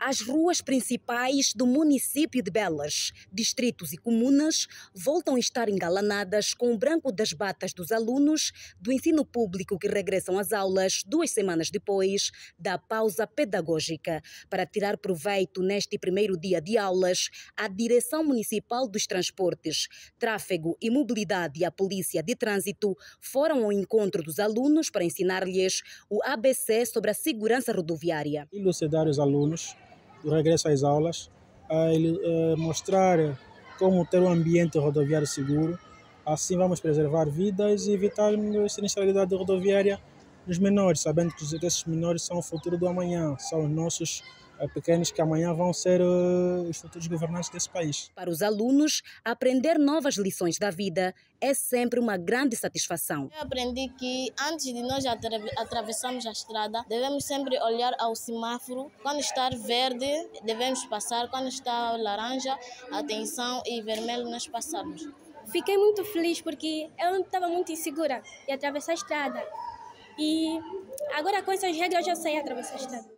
As ruas principais do município de Belas, distritos e comunas voltam a estar engalanadas com o branco das batas dos alunos do ensino público que regressam às aulas duas semanas depois da pausa pedagógica. Para tirar proveito neste primeiro dia de aulas, a Direção Municipal dos Transportes, Tráfego e Mobilidade e a Polícia de Trânsito foram ao encontro dos alunos para ensinar-lhes o ABC sobre a segurança rodoviária. Elucidar os alunos do regresso às aulas, eh, mostrar como ter um ambiente rodoviário seguro. Assim vamos preservar vidas e evitar a sinistralidade rodoviária nos menores, sabendo que esses menores são o futuro do amanhã, são os nossos é pequenos que amanhã vão ser eh, os futuros governantes desse país. Para os alunos, aprender novas lições da vida é sempre uma grande satisfação. Eu aprendi que antes de nós atravessarmos a estrada, devemos sempre olhar ao semáforo. Quando está verde, devemos passar. Quando está laranja, atenção, e vermelho, nós passamos. Fiquei muito feliz porque eu estava muito insegura de atravessar a estrada. E agora com essas regras eu já sei atravessar a estrada.